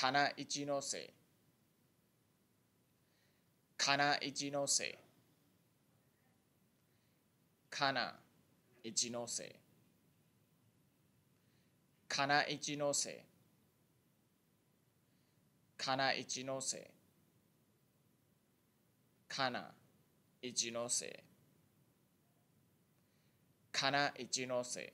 かな一のせいかな一のせかな一のせかな一のせかな一のせかな一のせかな一のせ